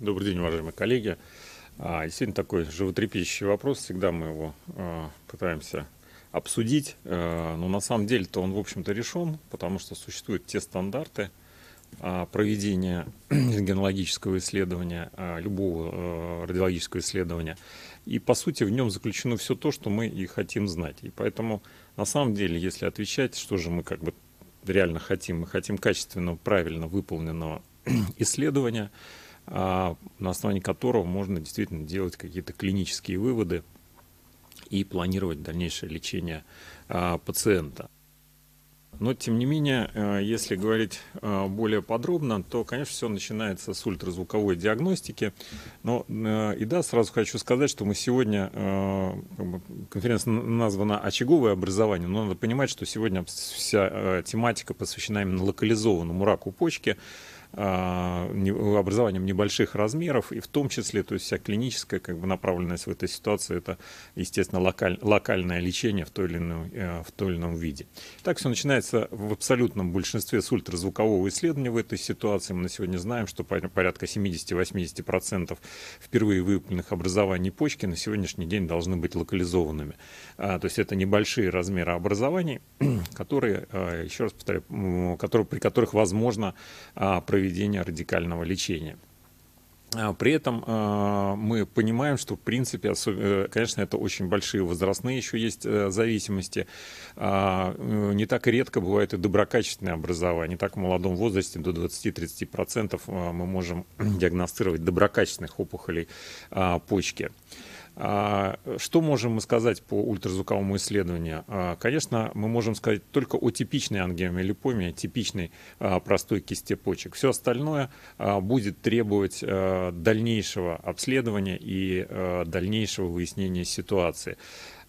Добрый день, уважаемые коллеги. А, Сегодня такой животрепещущий вопрос, всегда мы его а, пытаемся обсудить, а, но на самом деле-то он, в общем-то, решен, потому что существуют те стандарты проведения генологического исследования, любого радиологического исследования, и, по сути, в нем заключено все то, что мы и хотим знать. И поэтому, на самом деле, если отвечать, что же мы как бы реально хотим, мы хотим качественного, правильно выполненного исследования – а, на основании которого можно действительно делать какие-то клинические выводы и планировать дальнейшее лечение а, пациента. Но, тем не менее, а, если говорить более подробно, то, конечно, все начинается с ультразвуковой диагностики. Но и да, сразу хочу сказать, что мы сегодня, конференция названа «Очаговое образование», но надо понимать, что сегодня вся тематика посвящена именно локализованному раку почки, а, образованием небольших размеров, и в том числе, то есть вся клиническая как бы, направленность в этой ситуации, это, естественно, локаль, локальное лечение в, той или иной, э, в той или ином виде. Так все начинается в абсолютном большинстве с ультразвукового исследования в этой ситуации. Мы на сегодня знаем, что порядка 70-80% впервые выявленных образований почки на сегодняшний день должны быть локализованными. А, то есть это небольшие размеры образований, которые, а, еще раз повторяю, которые, при которых возможно проявление проведения радикального лечения. А, при этом а, мы понимаем, что в принципе, э, конечно, это очень большие возрастные еще есть э, зависимости. А, э, не так редко бывает и доброкачественное образование. Не так в молодом возрасте, до 20-30% мы можем диагностировать доброкачественных опухолей почки. А, что можем мы сказать по ультразвуковому исследованию? А, конечно, мы можем сказать только о типичной ангиомиолипоме, типичной а, простой кисте почек. Все остальное будет требовать дальнейшего обследования и дальнейшего выяснения ситуации.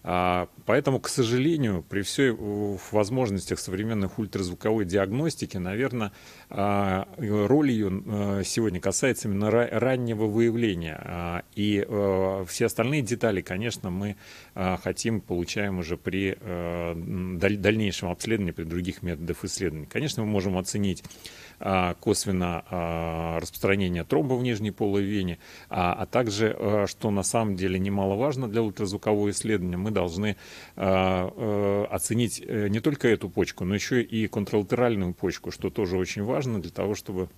А, поэтому, к сожалению, при всей э, возможностях современных ультразвуковой диагностики, наверное, а, роль ее э, сегодня касается именно раннего выявления. А, и э, все остальные детали, конечно, мы хотим, получаем уже при дальнейшем обследовании, при других методах исследований. Конечно, мы можем оценить косвенно распространение тромба в нижней полой вене, а также, что на самом деле немаловажно для ультразвукового исследования, мы мы должны а, э, оценить э, не только эту почку, но еще и контралатеральную почку, что тоже очень важно для того, чтобы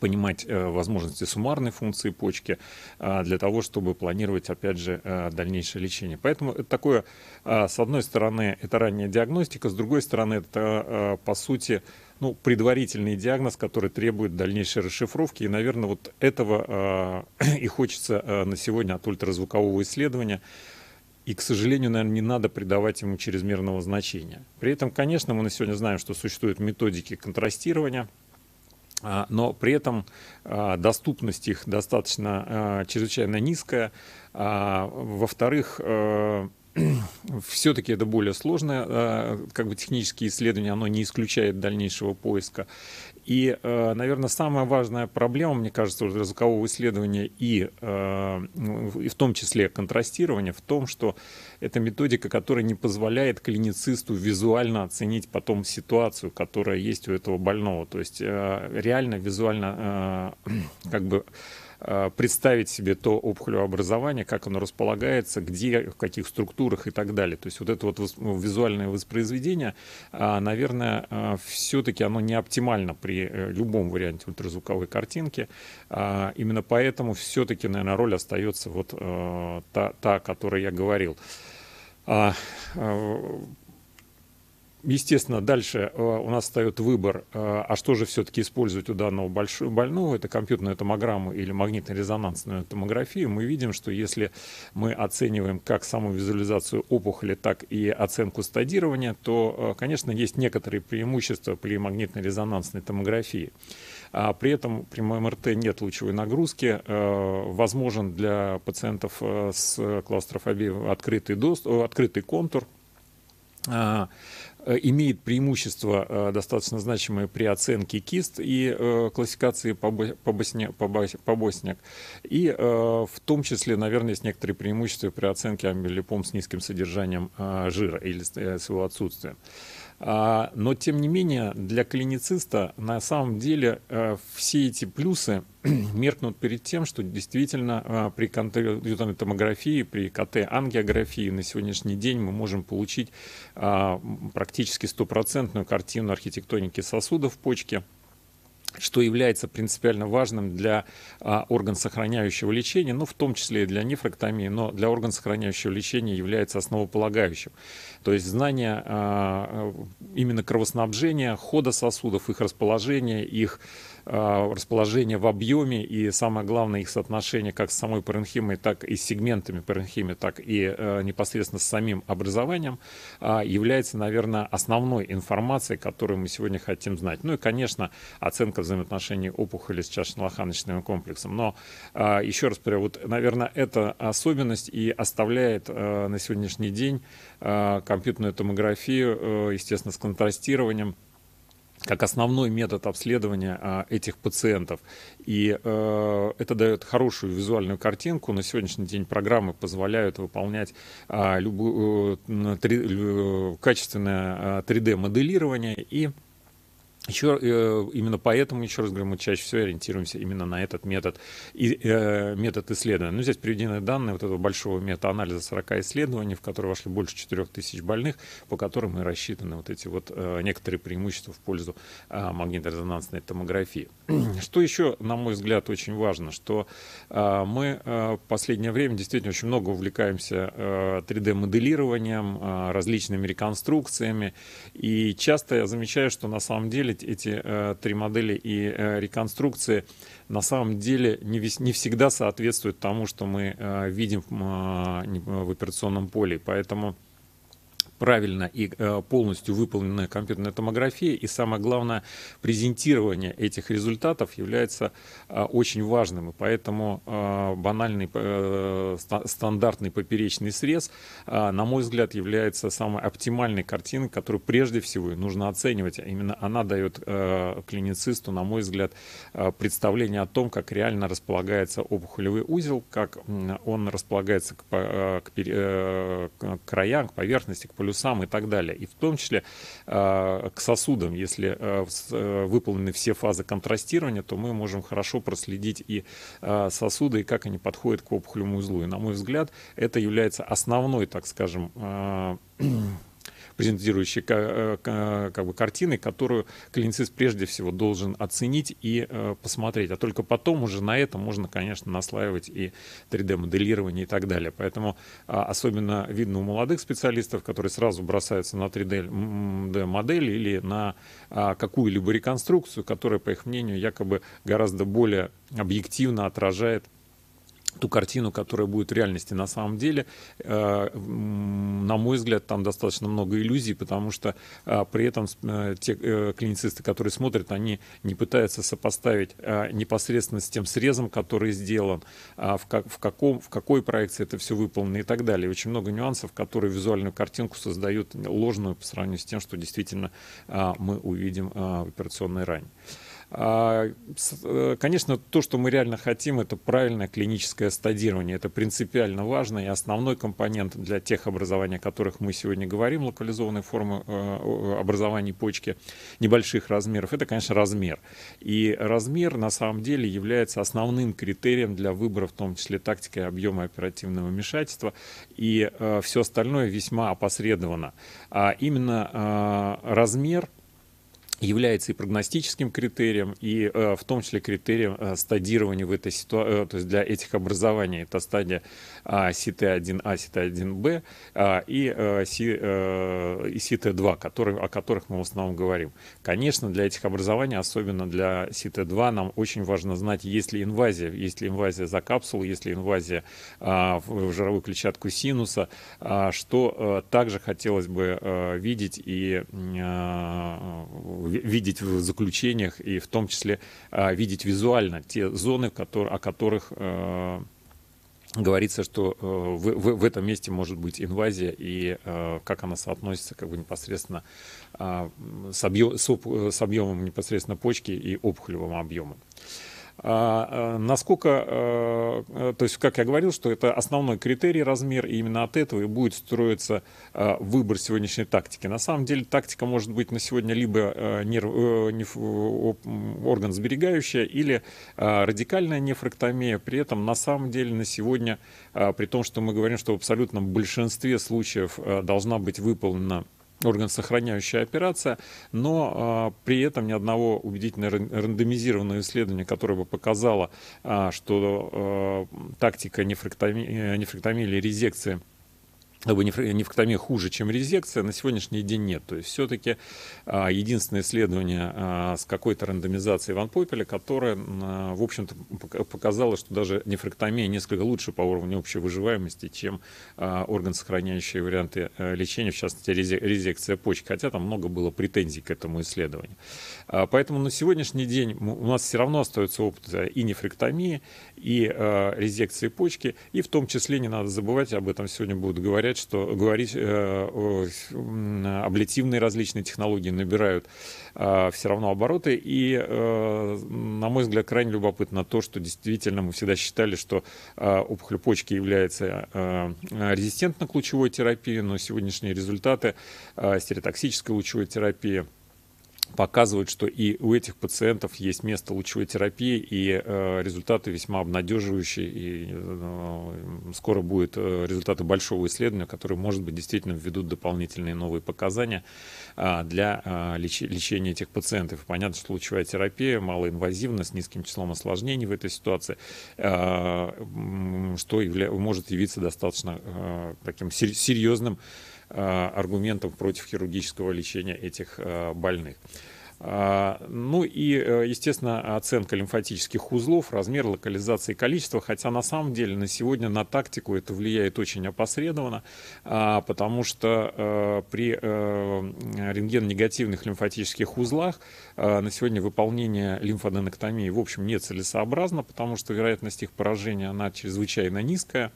понимать э, возможности суммарной функции почки а, для того, чтобы планировать, опять же, дальнейшее лечение. Поэтому это такое, а, с одной стороны, это ранняя диагностика, с другой стороны, это, по сути, ну, предварительный диагноз, который требует дальнейшей расшифровки. И, наверное, вот этого и хочется на сегодня от ультразвукового исследования. И, к сожалению, наверное, не надо придавать ему чрезмерного значения. При этом, конечно, мы на сегодня знаем, что существуют методики контрастирования, а, но при этом а, доступность их достаточно а, чрезвычайно низкая. Во-вторых, э, все-таки это более сложное как бы техническое исследование, оно не исключает дальнейшего поиска. И, э, наверное, самая важная проблема, мне кажется, уже звукового исследования и, э, и в том числе контрастирования в том, что это методика, которая не позволяет клиницисту визуально оценить потом ситуацию, которая есть у этого больного. То есть э, реально визуально как бы Э, представить себе то обхлеобразование, как оно располагается, где, в каких структурах и так далее. То есть вот это вот ну, визуальное воспроизведение, э, наверное, э, все-таки оно не оптимально при любом варианте ультразвуковой картинки. Именно поэтому все-таки, наверное, роль остается вот та, та о которой я говорил. А, естественно, дальше э, у нас встает выбор, э, а что же все-таки использовать у данного больного, это компьютерную томограмму или магнитно-резонансную томографию. Мы видим, что если мы оцениваем как саму визуализацию опухоли, так и оценку стадирования, то, э, конечно, есть некоторые преимущества при магнитно-резонансной томографии. А при этом при МРТ нет лучевой нагрузки, возможен для пациентов с клаустрофобией открытый, доступ, открытый контур, а, Э, имеет преимущество э, достаточно значимое при оценке кист и э, классификации по босняк И в том числе, наверное, есть некоторые преимущества при оценке амбилипом с низким содержанием жира или с его отсутствием. А, но, тем не менее, для клинициста на самом деле э, все эти плюсы меркнут перед тем, что действительно э, при компьютерной томографии, при КТ-ангиографии на сегодняшний день мы можем получить а, практически стопроцентную картину архитектоники сосудов в почке что является принципиально важным для а, сохраняющего лечения, ну, в том числе и для нефрактомии, но для орган сохраняющего лечения является основополагающим. То есть знание а, именно кровоснабжения, хода сосудов, их расположения, их а, расположение в объеме и, самое главное, их соотношение как с самой паренхимой, так и с сегментами паренхимы, так и э, непосредственно с самим образованием а, является, наверное, основной информацией, которую мы сегодня хотим знать. Ну и, конечно, оценка взаимоотношений опухоли с чашечно-лоханочным комплексом. Но а, еще раз повторяю, вот, наверное, эта особенность и оставляет э, на сегодняшний день компьютерную томографию, э, естественно, с контрастированием как основной метод обследования а, этих пациентов. И э, это дает хорошую визуальную картинку. На сегодняшний день программы позволяют выполнять а, любую, э, три, э, качественное 3D-моделирование а, и еще э, именно поэтому, еще раз говорю, мы чаще всего ориентируемся именно на этот метод, э, метод исследования. Ну, здесь приведены данные вот этого большого метаанализа 40 исследований, в которые вошли больше 4000 больных, по которым мы рассчитаны вот эти вот э, некоторые преимущества в пользу э, а, магниторезонансной томографии. что еще, на мой взгляд, очень важно, что а, мы в последнее время действительно очень много увлекаемся 3D-моделированием, а, различными реконструкциями, и часто я замечаю, что на самом деле сравнивать эти э, три модели и э, реконструкции, на самом деле не, весь, не всегда соответствуют тому, что мы э, видим в, а, в операционном поле. Поэтому правильно и э, полностью выполненная компьютерная томография и самое главное презентирование этих результатов является э, очень важным. И поэтому э, банальный стандартный поперечный срез, на мой взгляд, является самой оптимальной картиной, которую прежде всего нужно оценивать. А именно она дает клиницисту, на мой взгляд, представление о том, как реально располагается опухолевый узел, как он располагается к, к, к краям, к поверхности, к полюсам и так далее. И в том числе а, к сосудам, если а, э, выполнены все фазы контрастирования, то мы можем хорошо проследить и а, сосуды, и как они подходят к опухолевому узлу. И, на мой взгляд, это является основной, так скажем, презентирующей э, как бы, картины, которую клиницист прежде всего должен оценить и э, посмотреть. А только потом уже на это можно, конечно, наслаивать и 3D-моделирование и так далее. Поэтому а, особенно видно у молодых специалистов, которые сразу бросаются на 3D-модель или на а, какую-либо реконструкцию, которая, по их мнению, якобы гораздо более объективно отражает ту картину, которая будет в реальности. На самом деле, э, на мой взгляд, там достаточно много иллюзий, потому что э, при этом э, те клиницисты, которые смотрят, они не пытаются сопоставить непосредственно с тем срезом, который сделан, в, как, в, каком, в какой проекции это все выполнено и так далее. Очень много нюансов, которые визуальную картинку создают ложную по сравнению с тем, что действительно мы увидим в операционной ране. А, э, конечно, то, что мы реально хотим, это правильное клиническое стадирование. Это принципиально важно и основной компонент для тех образований, о которых мы сегодня говорим, локализованной формы э, образования почки небольших размеров. Это, конечно, размер. И размер на самом деле является основным критерием для выбора, в том числе тактики объема оперативного вмешательства. И э, все остальное весьма опосредовано. А именно размер – является и прогностическим критерием, и э, в том числе критерием э, стадирования в этой ситуации, э, то есть для этих образований. Это стадия э, СИТ-1А, СИТ-1Б э, и, э, си, э, и СИТ-2, который, о которых мы в основном говорим. Конечно, для этих образований, особенно для СИТ-2, нам очень важно знать, есть ли инвазия, есть ли инвазия за капсулу, есть ли инвазия э, в, в жировую клетчатку синуса, э, что э, также хотелось бы э, видеть и э, видеть в заключениях и в том числе а, видеть визуально те зоны, о которых э, говорится, что э, в, этом месте может быть инвазия и э, как она соотносится как бы непосредственно а, с, объем, с объемом непосредственно почки и опухолевым объемом. А, э, насколько, э, э, то есть, как я говорил, что это основной критерий размер, и именно от этого и будет строиться выбор сегодняшней тактики. На самом деле тактика может быть на сегодня либо нерв, орган сберегающая или радикальная нефректомия. При этом на самом деле на сегодня, при том, что мы говорим, что в абсолютном большинстве случаев должна быть выполнена орган сохраняющая операция, но э, при этом ни одного убедительного рандомизированного исследования, которое бы показало, а, а, э, что э, тактика нефректомии, нефректомии или резекции – нефректомия хуже, чем резекция, на сегодняшний день нет. То есть все-таки а, единственное исследование а, с какой-то рандомизацией Ван Попеля, которое, а, в общем-то, показало, что даже нефректомия несколько лучше по уровню общей выживаемости, чем органсохраняющие варианты э, лечения, в частности, резекция почки. хотя там много было претензий к этому исследованию. Поэтому на сегодняшний день у нас все равно остается опыт э, и нефректомии, и э, резекции почки, и в том числе, не надо забывать, об этом сегодня будут говорить, сказать, что говорить э, э, облитивные различные технологии набирают э, все равно обороты. И, э, на мой взгляд, крайне любопытно то, что действительно мы всегда считали, что э, опухоль почки является э, резистентно к лучевой терапии, но сегодняшние результаты э, стереотоксической лучевой терапии показывают, что и у этих пациентов есть место лучевой терапии, и э, результаты весьма обнадеживающие и э, скоро будет э, результаты большого исследования, которые, может быть, действительно введут дополнительные новые показания а, для а, лечения этих пациентов. Понятно, что лучевая терапия малоинвазивна, с низким числом осложнений в этой ситуации, а, что может явиться достаточно э, таким серьезным аргументом против хирургического лечения этих э, больных. А, ну и, э, естественно, оценка лимфатических узлов, размер, локализация и количество, хотя на самом деле на сегодня на тактику это влияет очень опосредованно, а, потому что э, при э, рентген-негативных лимфатических узлах на сегодня выполнение лимфоденоктомии, в общем, нецелесообразно, потому что вероятность их поражения, она чрезвычайно низкая.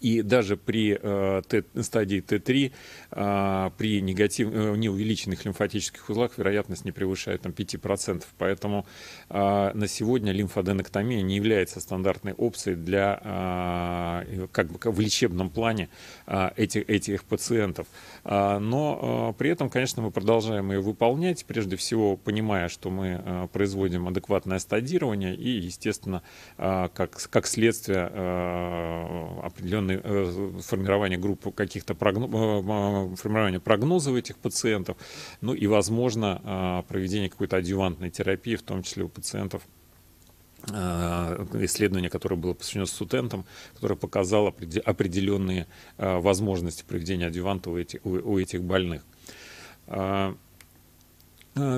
И даже при э, Т, стадии Т3, э, при негатив, э, неувеличенных лимфатических узлах, вероятность не превышает там, 5%. Поэтому э, на сегодня лимфоденоктомия не является стандартной опцией для, э, как бы в лечебном плане э, этих, этих пациентов. Э, но э, при этом, конечно, мы продолжаем ее выполнять, прежде всего понимая, что мы э, производим адекватное стадирование и, естественно, э, как, как следствие э, определенного определенный э, формирование группы каких-то прогноз, э, формирование прогнозов этих пациентов, ну и, возможно, э, проведение какой-то адювантной терапии, в том числе у пациентов а, исследование, которое было посвящено студентам, которое показало определенные а, возможности проведения адюванта у этих больных.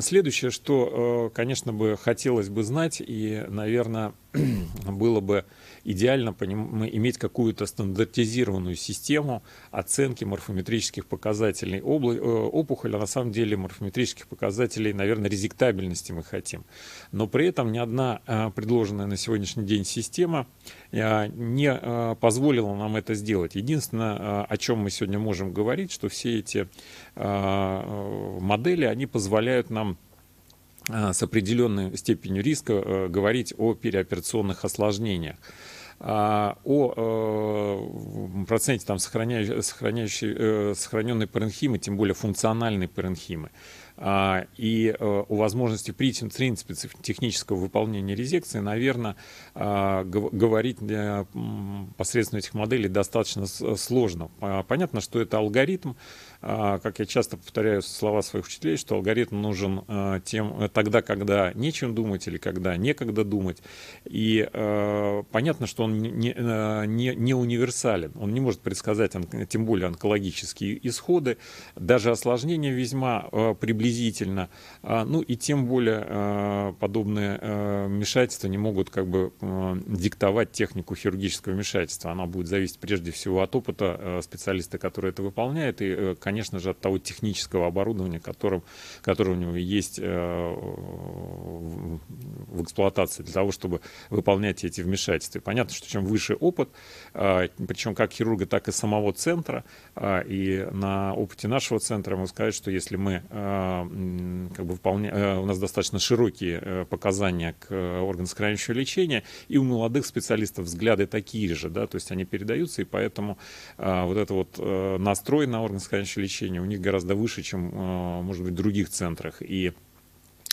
Следующее, что, э, конечно бы, хотелось бы знать, и, наверное, было бы идеально поним... иметь какую-то стандартизированную систему оценки морфометрических показателей обла... Э, опухоли, а на самом деле морфометрических показателей, наверное, резектабельности мы хотим. Но при этом ни одна э, предложенная на сегодняшний день система э, не позволила нам это сделать. Единственное, о чем мы сегодня можем говорить, что все эти модели, они позволяют нам с определенной степенью риска говорить о переоперационных осложнениях. А, о э, проценте там сохраняющей, сохраняющей, э, сохраненной паренхимы, тем более функциональной паренхимы, а, и о э, возможности при принципе технического выполнения резекции, наверное, а, говорить посредством этих моделей достаточно сложно. Понятно, что это алгоритм, а, как я часто повторяю слова своих учителей, что алгоритм нужен а, тем, э, тогда, когда нечем думать или когда некогда думать. И э, понятно, что он не, э, не, не универсален. Он не может предсказать, тем более, онкологические исходы, даже осложнения весьма приблизительно. А, ну и тем более подобные вмешательства не могут как бы диктовать технику хирургического вмешательства. Она будет зависеть прежде всего от опыта специалиста, который это выполняет, и, конечно, конечно же, от того технического оборудования, которым, которое у него есть э, в эксплуатации для того, чтобы выполнять эти вмешательства. И понятно, что чем выше опыт, э, причем как хирурга, так и самого центра, э, и на опыте нашего центра могу сказать, что если мы как бы выполня... у нас достаточно широкие показания к органам сохраняющего лечения, и у молодых специалистов взгляды такие же, да, то есть они передаются, и поэтому вот это вот настрой на органосохраняющее сохраняющего лечения у них гораздо выше, чем, а, может быть, в других центрах. И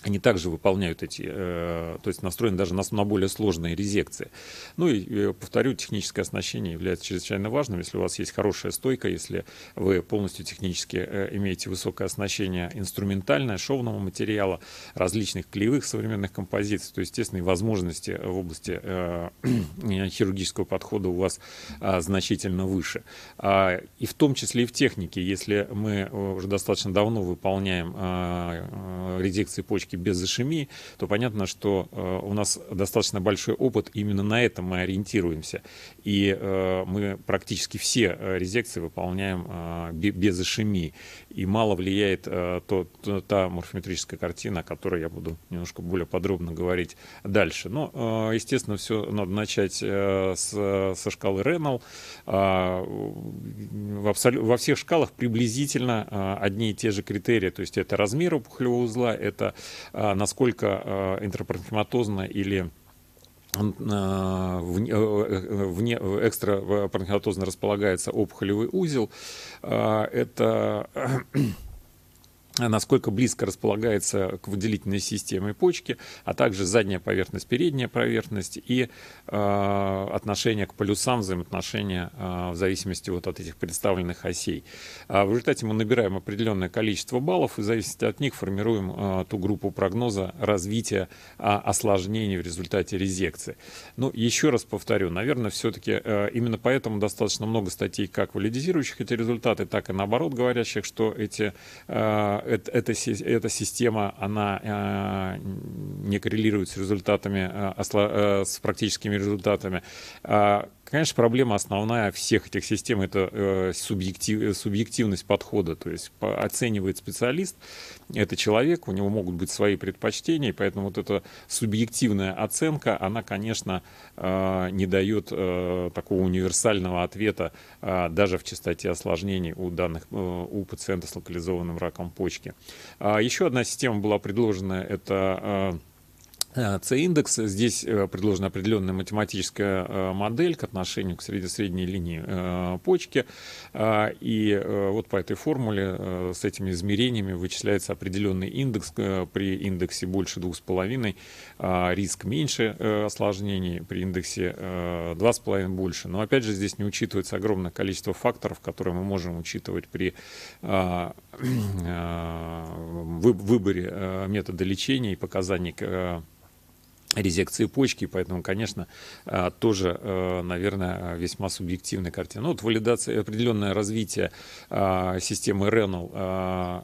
они также выполняют эти, э, то есть настроены даже на, на более сложные резекции. Ну и, э, повторю, техническое оснащение является чрезвычайно важным. Если у вас есть хорошая стойка, если вы полностью технически э, имеете высокое оснащение инструментальное, шовного материала, различных клеевых современных композиций, то, естественно, и возможности в области хирургического подхода у вас а, значительно выше. А, и в том числе и в технике. Если мы уже достаточно давно выполняем а, резекции почки прививки без ишемии, то понятно, что э, у нас достаточно большой опыт, именно на этом мы ориентируемся. И э, мы практически все э, резекции выполняем без ишемии. И мало влияет то, то, та морфометрическая картина, о которой я буду немножко более подробно говорить дальше. Но, естественно, все надо начать с, со шкалы Ренал. А, в абсолю, во всех шкалах приблизительно одни и те же критерии. То есть это размер опухолевого узла, это а, насколько а, интерпаранхематозно или а, вне, э, э, вне экстра э, располагается опухолевый узел. Это насколько близко располагается к выделительной системе почки, а также задняя поверхность, передняя поверхность и э, отношение к полюсам, взаимоотношения э, в зависимости вот от этих представленных осей. А в результате мы набираем определенное количество баллов и в зависимости от них формируем э, ту группу прогноза развития э, осложнений в результате резекции. Но ну, еще раз повторю, наверное, все-таки э, именно поэтому достаточно много статей как валидизирующих эти результаты, так и наоборот говорящих, что эти э, эта, эта, система, она э, не коррелирует с результатами, э, э, с практическими результатами. А Конечно, проблема основная всех этих систем — это э, субъектив, э, субъективность подхода. То есть по, оценивает специалист, это человек, у него могут быть свои предпочтения, поэтому вот эта субъективная оценка, она, конечно, э, не дает э, такого универсального ответа э, даже в частоте осложнений у, данных, э, у пациента с локализованным раком почки. Э, еще одна система была предложена — это... Э, C-индекс. Э, здесь э, предложена определенная математическая э, модель к отношению к среде средней линии почки. И вот по этой формуле с этими измерениями вычисляется определенный индекс. При индексе больше 2,5 риск меньше осложнений, при индексе 2,5 больше. Но опять же здесь не учитывается огромное количество факторов, которые мы можем учитывать при выборе метода лечения и показаний к резекции почки, поэтому, конечно, э, тоже, э, наверное, весьма субъективная картина. Ну, вот валидация, определенное развитие э, системы Ренал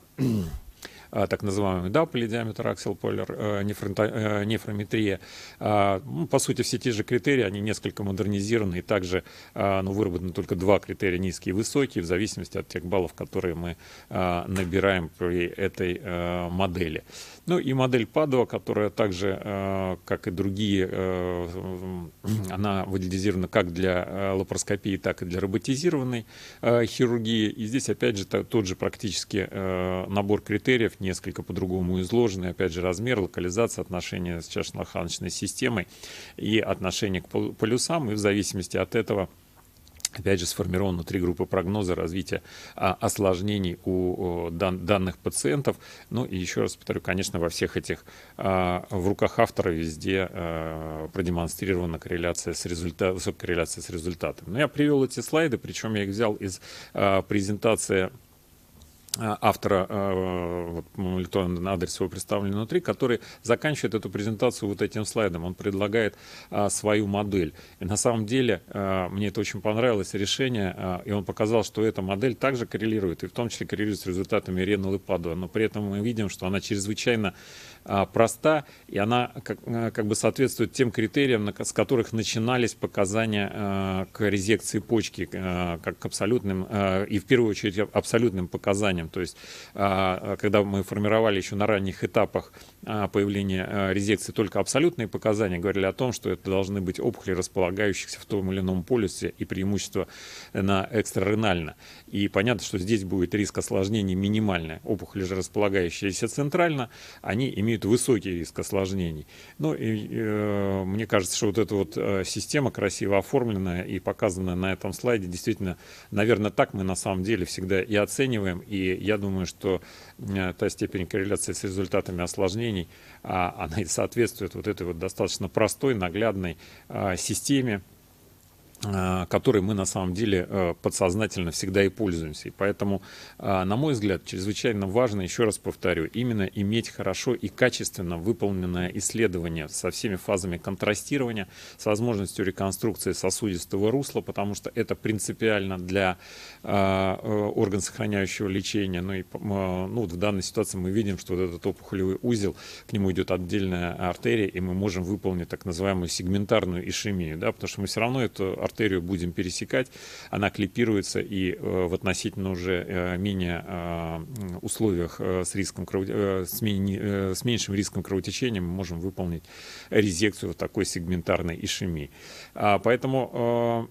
а, так называемый DAP или диаметр аксел полер, э, э, нефрометрия. А, ну, по сути, все те же критерии, они несколько модернизированы, и также а, ну, выработаны только два критерия, низкие и высокие, в зависимости от тех баллов, которые мы набираем при этой э, модели. Ну и модель Падова, которая также, как и другие, она выделизирована как для лапароскопии, так и для роботизированной хирургии. И здесь, опять же, тот же практически набор критериев, несколько по-другому изложены. Опять же, размер, локализация, отношение с чашно-лоханочной системой и отношение к полюсам. И в зависимости от этого Опять же, сформировано три группы прогноза развития а, осложнений у дан, данных пациентов. Ну и еще раз повторю, конечно, во всех этих, а, в руках автора везде а, продемонстрирована корреляция с результа, высокая корреляция с результатом. Но я привел эти слайды, причем я их взял из а, презентации Э, автора, э, вот, электронный адрес его представлен внутри, который заканчивает эту презентацию вот этим слайдом. Он предлагает э, свою модель. И на самом деле мне это очень понравилось решение, и он показал, что эта модель также коррелирует, и в том числе коррелирует с результатами Ренал и Падуа. Но при этом мы видим, что она чрезвычайно проста, и она как, как бы соответствует тем критериям, с которых начинались показания к резекции почки, как к абсолютным, и в первую очередь абсолютным показаниям делаем. То есть, а, а, когда мы формировали еще на ранних этапах а, появления резекции только абсолютные показания, говорили о том, что это должны быть опухоли, располагающихся в том или ином полюсе и преимущество э, на экстраренально. И понятно, что здесь будет риск осложнений минимальный. Опухоли же располагающиеся центрально, они имеют высокий риск осложнений. Ну и э, мне кажется, что вот эта вот э, система красиво оформленная и показанная на этом слайде, действительно, наверное, так мы на самом деле всегда и оцениваем, и я думаю, что та степень корреляции с результатами осложнений, а, она и соответствует вот этой вот достаточно простой, наглядной а, системе, Э, которой мы на самом деле э, подсознательно всегда и пользуемся. И поэтому, э, на мой взгляд, чрезвычайно важно, еще раз повторю, именно иметь хорошо и качественно выполненное исследование со всеми фазами контрастирования, с возможностью реконструкции сосудистого русла, потому что это принципиально для орган сохраняющего лечения. Ну и ну, вот в данной ситуации мы видим, что вот этот опухолевый узел, к нему идет отдельная артерия, и мы можем выполнить так называемую сегментарную ишемию, да, потому что мы все равно эту артерию будем пересекать, она клипируется и э, в относительно уже э, менее э, условиях с, риском с, с меньшим риском кровотечения мы можем выполнить резекцию вот такой сегментарной ишемии. А, поэтому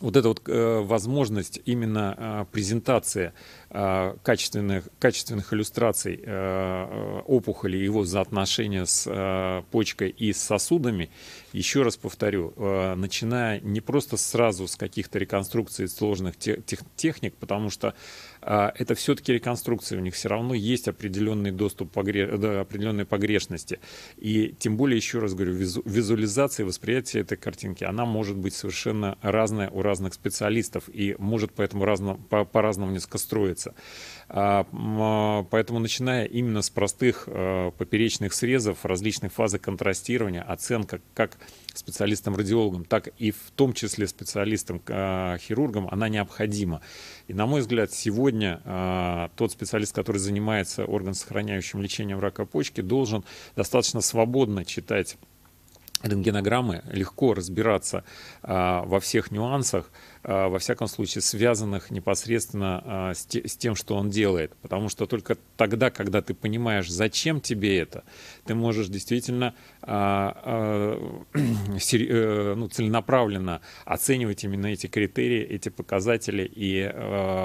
вот эта вот э, возможность именно э, презентации э, качественных, качественных иллюстраций э, э, опухоли его взаимоотношения с э, почкой и с сосудами, еще раз повторю, э, начиная не просто сразу с каких-то реконструкций сложных те, тех, техник, потому что а, это все-таки реконструкции. У них все равно есть определенный доступ, погре... Э, да, определенные погрешности. И тем более, еще раз говорю, визу... визуализация, восприятие этой картинки, она может быть совершенно разная у разных специалистов и может поэтому разно... по- по-разному несколько строиться. А, а, поэтому, начиная именно с простых э, поперечных срезов, различных фазы контрастирования, оценка, как специалистам радиологам так и в том числе специалистам а, хирургам она необходима. И, на мой взгляд, сегодня а, тот специалист, который занимается органосохраняющим лечением рака почки, должен достаточно свободно читать рентгенограммы, легко разбираться а, во всех нюансах, а, во всяком случае, связанных непосредственно а, с тем, что он делает. Потому что только тогда, когда ты понимаешь, зачем тебе это, ты можешь действительно а, э, ну, целенаправленно оценивать именно эти критерии, эти показатели и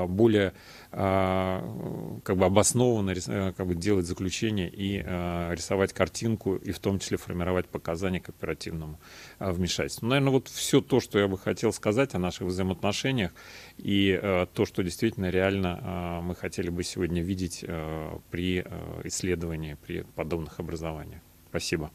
более как бы обоснованно э, как бы делать заключение и рисовать картинку, и в том числе формировать показания к оперативному вмешательству. Наверное, вот все то, что я бы хотел сказать о наших взаимоотношениях взаимоотношениях. И э, то, что действительно реально э, мы хотели бы сегодня видеть э, при э, исследовании, при подобных образованиях. Спасибо.